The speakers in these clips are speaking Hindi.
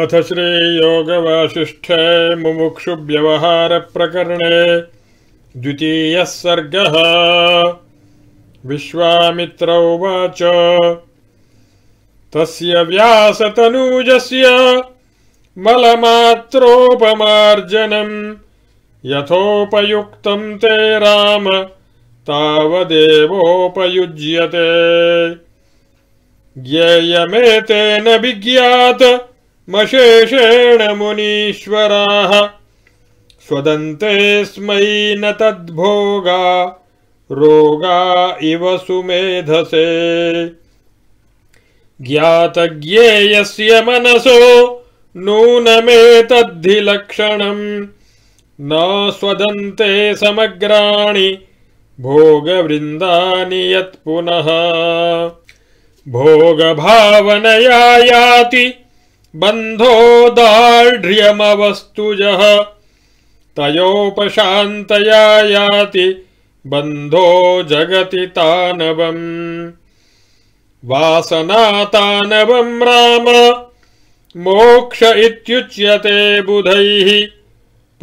अथ श्रीयोगवासिष्ठे मुमुक्षुव्यवहारप्रकरणे द्वितीयः सर्गः विश्वामित्र उवाच तस्य व्यासतनूजस्य मलमात्रोपमार्जनम् यथोपयुक्तं ते राम तावदेवोपयुज्यते ज्ञेयमेतेन विज्ञात मशेषेण मुनीश्वराः स्वदन्तेऽस्मै न तद्भोगा रोगा इव सुमेधसे ज्ञातज्ञेयस्य मनसो लक्षणम् न स्वदन्ते समग्राणि भोगवृन्दानि यत्पुनः भोगभावनया याति बन्धो दार्ढ्यमवस्तु तयोपशान्तया याति बन्धो जगति तानवम् वासना तानवम् राम मोक्ष इत्युच्यते बुधैः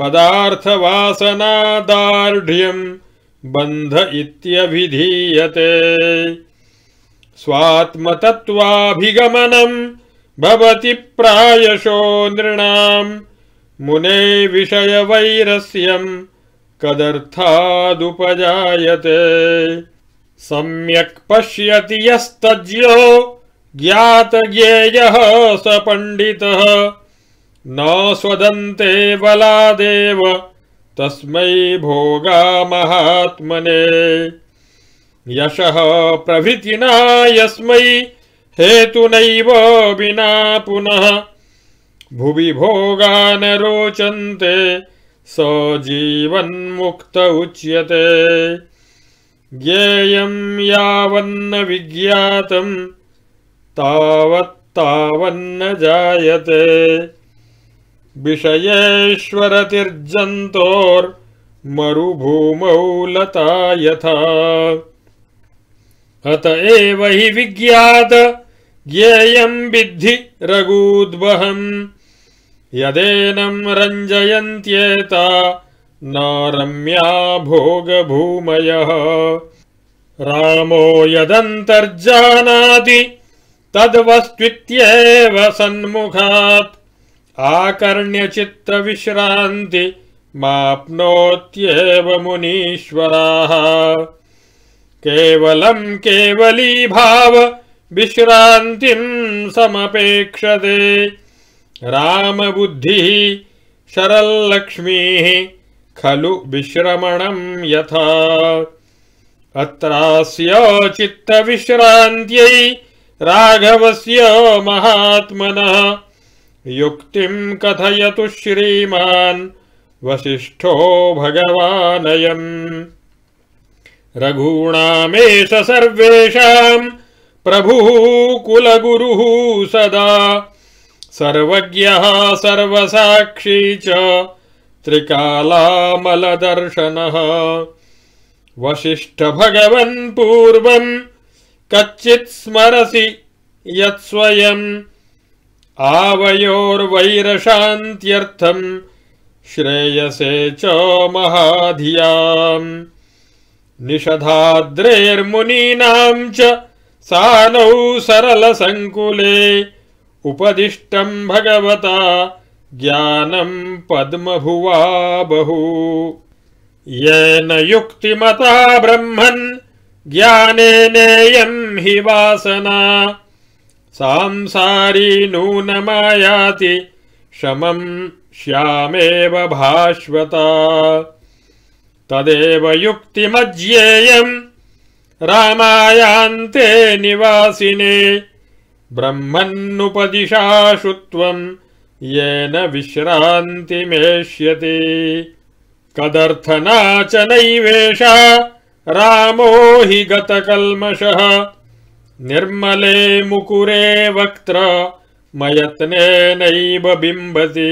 पदार्थवासनादार्ढ्यम् बन्ध इत्यभिधीयते स्वात्मतत्त्वाभिगमनम् भवति प्रायशो नृणाम् मुने विषयवैरस्यम् कदर्थादुपजायते सम्यक् पश्यति यस्तज्ञो ज्ञातज्ञेयः स पण्डितः न स्वदन्ते बलादेव तस्मै महात्मने यशः प्रभृतिना यस्मै हेतु विना पुनः भुवि भोगा न रोचन्ते सजीवन्मुक्त उच्यते ज्ञेयं यावन्न विज्ञातं तावत्तावन्न जायते विषयेश्वरतिर्जन्तोर्मरुभूमौ लता यथा अत एव हि विज्ञात ज्ञेयम् विद्धि रघूद्वहम् यदेनम् रञ्जयन्त्येता नारम्या भोगभूमयः रामो यदन्तर्जानाति तद्वस्त्वित्येव सन्मुखात् आकर्ण्यचित्तविश्रान्ति माप्नोत्येव मुनीश्वराः केवलम् केवलीभाव विश्रान्तिम् समपेक्षते रामबुद्धिः शरल्लक्ष्मीः खलु विश्रमण यथा अत्रास्य चित्तविश्रान्त्यै राघवस्य महात्मनः युक्तिम् कथयतु श्रीमान् वसिष्ठो भगवानयम् रघूणामेष सर्वेषाम् प्रभुः कुलगुरुः सदा सर्वज्ञः सर्वसाक्षी च त्रिकालामलदर्शनः वसिष्ठभगवन्पूर्वम् कच्चित् स्मरसि यत् स्वयम् आवयोर्वैरशान्त्यर्थम् श्रेयसे च महाधियाम् निषधाद्रेर्मुनीनाम् च सानौ सरलसङ्कुले उपदिष्टं भगवता ज्ञानं पद्मभुवा बहु येन युक्तिमता ब्रह्मन् ज्ञानेनेयम् हि वासना सांसारी नूनमायाति शमं श्यामेव भाश्वता तदेव युक्तिमज्येयं रामायान्ते निवासिने ब्रह्मन्नुपदिशाशुत्वम् येन विश्रान्तिमेष्यति कदर्थना च नैवेषा रामो हि गतकल्मषः निर्मले मुकुरे वक्त्र मयत्नेनैव बिम्बति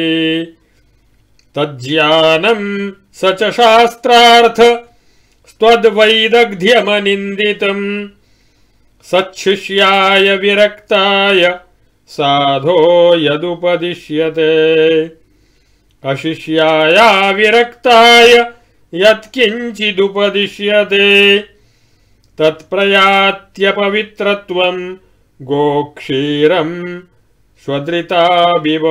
तज्ज्ञानम् स च शास्त्रार्थ त्वद्वैदग्ध्यमनिन्दितम् सच्छिष्याय विरक्ताय साधो यदुपदिश्यते अशिष्याया विरक्ताय यत्किञ्चिदुपदिश्यते तत्प्रयात्यपवित्रत्वम् गोक्षीरम् स्वदृताविव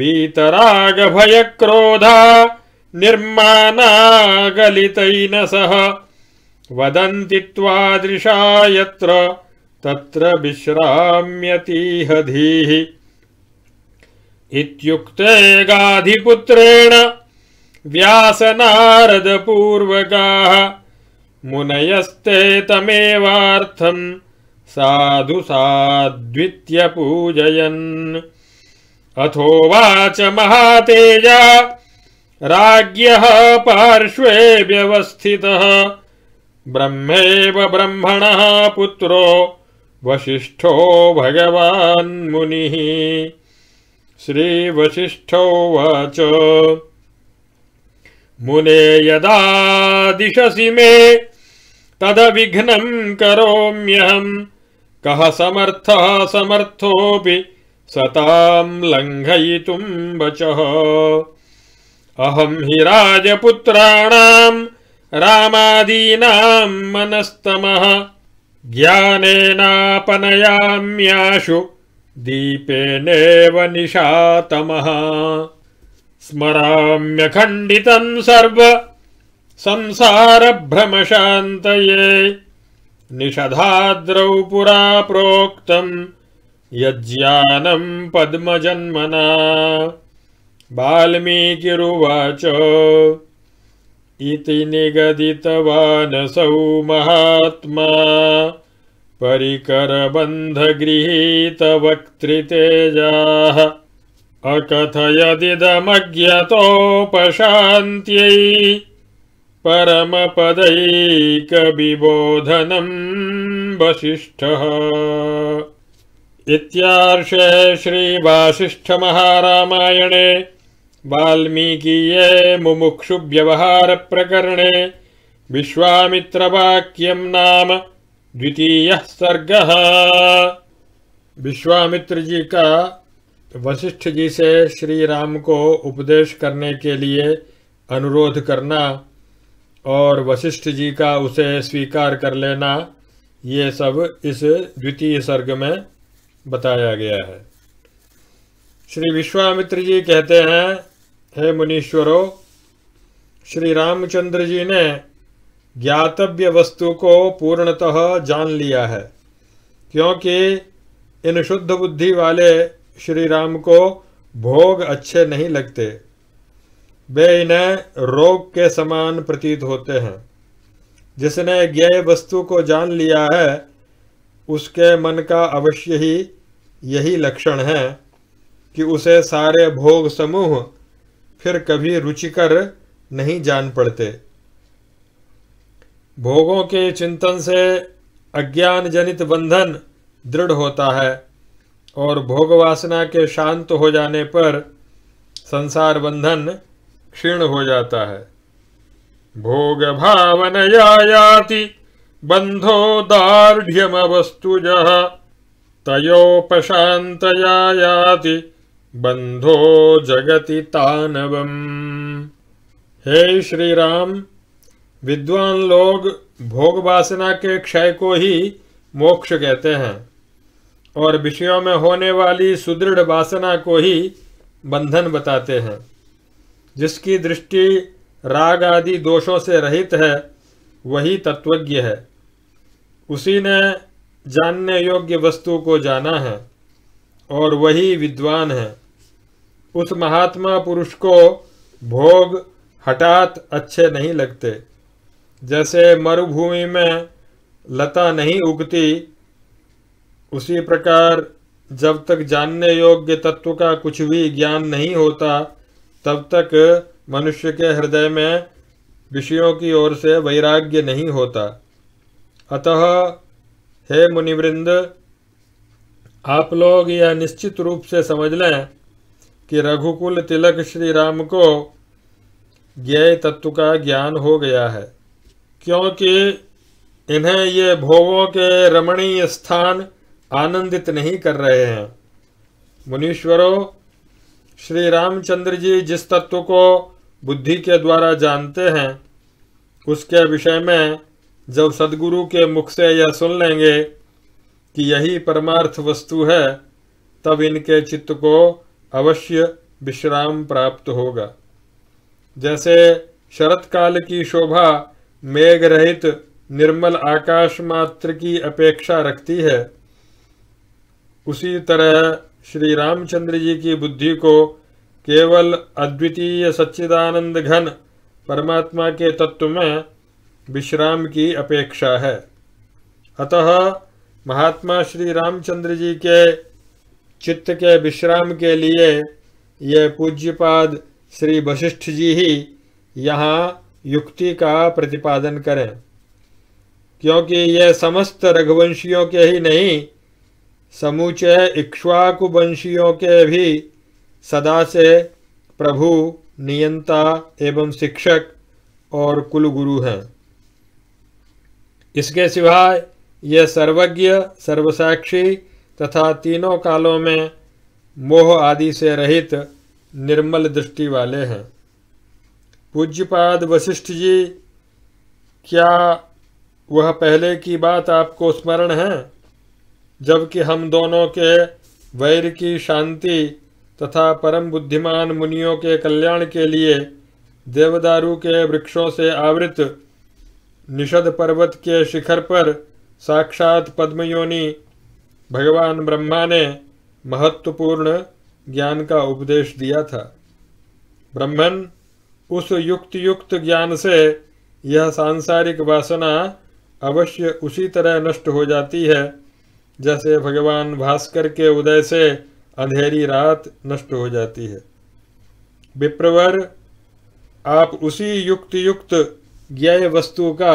वीतरागभयक्रोधा निर्माणागलितैन सह वदन्ति त्वादृशा यत्र तत्र धीः इत्युक्ते गाधिपुत्रेण व्यासनारदपूर्वकाः मुनयस्ते साधु साद्वित्यपूजयन् अथोवाच महातेजा राज्ञः पार्श्वे व्यवस्थितः ब्रह्मेव ब्रह्मणः पुत्रो वशिष्ठो भगवान् मुनिः श्रीवशिष्ठोवाच मुने यदा दिशसि मे तद तदविघ्नम् करोम्यहम् कः समर्थः समर्थोऽपि सताम् लङ्घयितुम् वचः अहम हि राजपुत्राणाम् रामादीनाम् मनस्तमः ज्ञानेनापनयाम्याशु दीपेनेव स्मराम्य खंडित सर्व शात निषधाद्रौ पुरा प्रोक्त यज्ञानम् पद्मजन्मना बालमी इति निगदितवानसौ महात्मा परिकरबन्धगृहीतवक्तृतेजाः अकथयदिदमज्ञतोपशान्त्यै परमपदैकविबोधनम् वसिष्ठः इत्यार्षे श्रीवासिष्ठमहारामायणे वाल्मीकीये प्रकरणे विश्वामित्रवाक्यम नाम द्वितीय सर्ग विश्वामित्र जी का वशिष्ठ जी से श्री राम को उपदेश करने के लिए अनुरोध करना और वशिष्ठ जी का उसे स्वीकार कर लेना ये सब इस द्वितीय सर्ग में बताया गया है श्री विश्वामित्र जी कहते हैं हे मुनीश्वरो श्री रामचंद्र जी ने ज्ञातव्य वस्तु को पूर्णतः जान लिया है क्योंकि इन शुद्ध बुद्धि वाले श्री राम को भोग अच्छे नहीं लगते वे इन्हें रोग के समान प्रतीत होते हैं जिसने ज्ञेय वस्तु को जान लिया है उसके मन का अवश्य ही यही लक्षण है कि उसे सारे भोग समूह फिर कभी रुचिकर नहीं जान पड़ते भोगों के चिंतन से अज्ञान जनित बंधन दृढ़ होता है और भोग वासना के शांत हो जाने पर संसार बंधन क्षीण हो जाता है भोग भावन याति बंधो वस्तु जहा तयोपशांत याति बंधो जगति तानवम हे श्री राम विद्वान लोग भोग वासना के क्षय को ही मोक्ष कहते हैं और विषयों में होने वाली सुदृढ़ वासना को ही बंधन बताते हैं जिसकी दृष्टि राग आदि दोषों से रहित है वही तत्वज्ञ है उसी ने जानने योग्य वस्तु को जाना है और वही विद्वान है उस महात्मा पुरुष को भोग हठात अच्छे नहीं लगते जैसे मरुभूमि में लता नहीं उगती उसी प्रकार जब तक जानने योग्य तत्व का कुछ भी ज्ञान नहीं होता तब तक मनुष्य के हृदय में विषयों की ओर से वैराग्य नहीं होता अतः हे मुनिवृंद आप लोग यह निश्चित रूप से समझ लें कि रघुकुल तिलक श्री राम को ज्ञ तत्व का ज्ञान हो गया है क्योंकि इन्हें ये भोगों के रमणीय स्थान आनंदित नहीं कर रहे हैं मुनीश्वरों श्री रामचंद्र जी जिस तत्व को बुद्धि के द्वारा जानते हैं उसके विषय में जब सदगुरु के मुख से यह सुन लेंगे कि यही परमार्थ वस्तु है तब इनके चित्त को अवश्य विश्राम प्राप्त होगा जैसे शरत काल की शोभा मेघ रहित निर्मल आकाश मात्र की अपेक्षा रखती है उसी तरह श्री रामचंद्र जी की बुद्धि को केवल अद्वितीय सच्चिदानंद घन परमात्मा के तत्व में विश्राम की अपेक्षा है अतः महात्मा श्री रामचंद्र जी के चित्त के विश्राम के लिए ये पूज्यपाद श्री वशिष्ठ जी ही यहाँ युक्ति का प्रतिपादन करें क्योंकि यह समस्त रघुवंशियों के ही नहीं समूचे इक्ष्वाकुवंशियों के भी सदा से प्रभु नियंता एवं शिक्षक और कुलगुरु हैं इसके सिवाय यह सर्वज्ञ सर्वसाक्षी तथा तीनों कालों में मोह आदि से रहित निर्मल दृष्टि वाले हैं पूज्यपाद वशिष्ठ जी क्या वह पहले की बात आपको स्मरण है जबकि हम दोनों के वैर की शांति तथा परम बुद्धिमान मुनियों के कल्याण के लिए देवदारू के वृक्षों से आवृत निषद पर्वत के शिखर पर साक्षात पद्मयोनि भगवान ब्रह्मा ने महत्वपूर्ण ज्ञान का उपदेश दिया था ब्रह्मन उस युक्त युक्त ज्ञान से यह सांसारिक वासना अवश्य उसी तरह नष्ट हो जाती है जैसे भगवान भास्कर के उदय से अंधेरी रात नष्ट हो जाती है विप्रवर आप उसी युक्त युक्त ज्ञ वस्तु का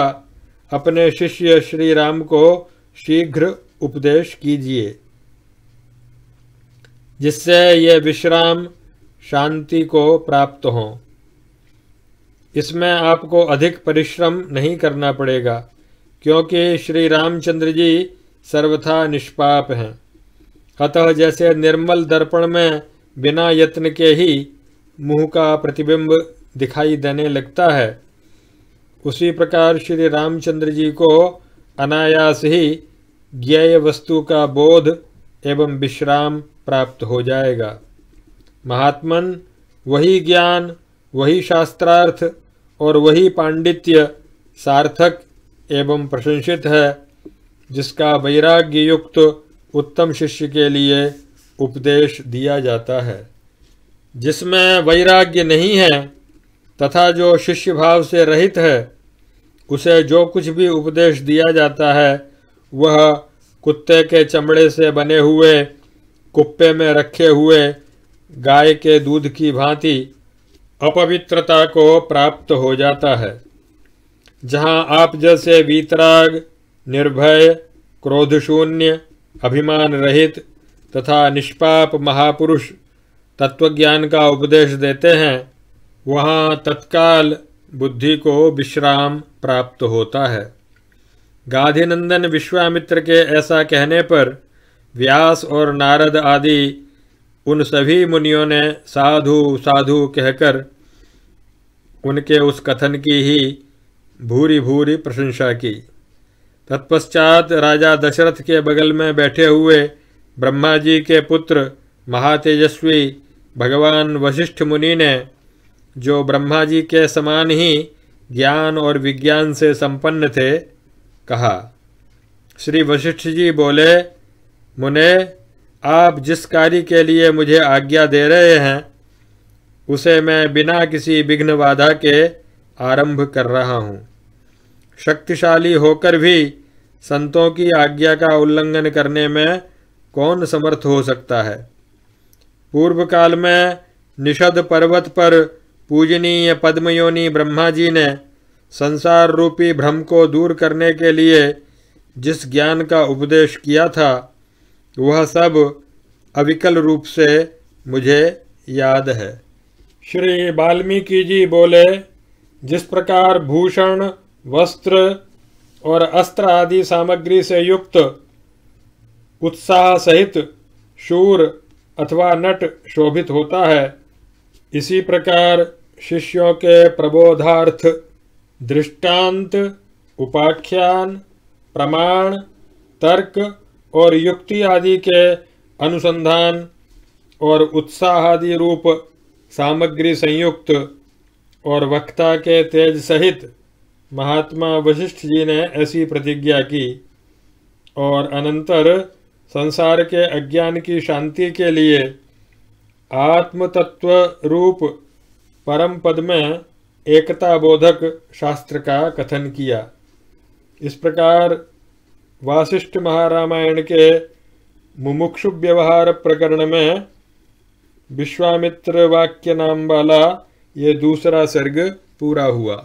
अपने शिष्य श्री राम को शीघ्र उपदेश कीजिए जिससे ये विश्राम शांति को प्राप्त हो इसमें आपको अधिक परिश्रम नहीं करना पड़ेगा क्योंकि श्री रामचंद्र जी सर्वथा निष्पाप हैं अतः जैसे निर्मल दर्पण में बिना यत्न के ही मुंह का प्रतिबिंब दिखाई देने लगता है उसी प्रकार श्री रामचंद्र जी को अनायास ही ज्ञेय वस्तु का बोध एवं विश्राम प्राप्त हो जाएगा महात्मन वही ज्ञान वही शास्त्रार्थ और वही पांडित्य सार्थक एवं प्रशंसित है जिसका वैराग्य युक्त उत्तम शिष्य के लिए उपदेश दिया जाता है जिसमें वैराग्य नहीं है तथा जो शिष्य भाव से रहित है उसे जो कुछ भी उपदेश दिया जाता है वह कुत्ते के चमड़े से बने हुए कुप्पे में रखे हुए गाय के दूध की भांति अपवित्रता को प्राप्त हो जाता है जहाँ आप जैसे वीतराग निर्भय क्रोधशून्य अभिमान रहित तथा निष्पाप महापुरुष तत्वज्ञान का उपदेश देते हैं वहाँ तत्काल बुद्धि को विश्राम प्राप्त होता है गाधिनंदन विश्वामित्र के ऐसा कहने पर व्यास और नारद आदि उन सभी मुनियों ने साधु साधु कहकर उनके उस कथन की ही भूरी भूरी प्रशंसा की तत्पश्चात राजा दशरथ के बगल में बैठे हुए ब्रह्मा जी के पुत्र महातेजस्वी भगवान वशिष्ठ मुनि ने जो ब्रह्मा जी के समान ही ज्ञान और विज्ञान से संपन्न थे कहा श्री वशिष्ठ जी बोले मुने आप जिस कार्य के लिए मुझे आज्ञा दे रहे हैं उसे मैं बिना किसी विघ्न बाधा के आरंभ कर रहा हूँ शक्तिशाली होकर भी संतों की आज्ञा का उल्लंघन करने में कौन समर्थ हो सकता है पूर्व काल में निषद पर्वत पर पूजनीय पद्मयोनी ब्रह्मा जी ने संसार रूपी भ्रम को दूर करने के लिए जिस ज्ञान का उपदेश किया था वह सब अविकल रूप से मुझे याद है श्री वाल्मीकि जी बोले जिस प्रकार भूषण वस्त्र और अस्त्र आदि सामग्री से युक्त उत्साह सहित शूर अथवा नट शोभित होता है इसी प्रकार शिष्यों के प्रबोधार्थ दृष्टांत उपाख्यान प्रमाण तर्क और युक्ति आदि के अनुसंधान और उत्साह आदि रूप सामग्री संयुक्त और वक्ता के तेज सहित महात्मा वशिष्ठ जी ने ऐसी प्रतिज्ञा की और अनंतर संसार के अज्ञान की शांति के लिए आत्म तत्व रूप परम पद में एकता बोधक शास्त्र का कथन किया इस प्रकार वासिष्ठ महारामायण के मुमुक्षु व्यवहार प्रकरण में विश्वामित्र वाक्य नाम वाला ये दूसरा सर्ग पूरा हुआ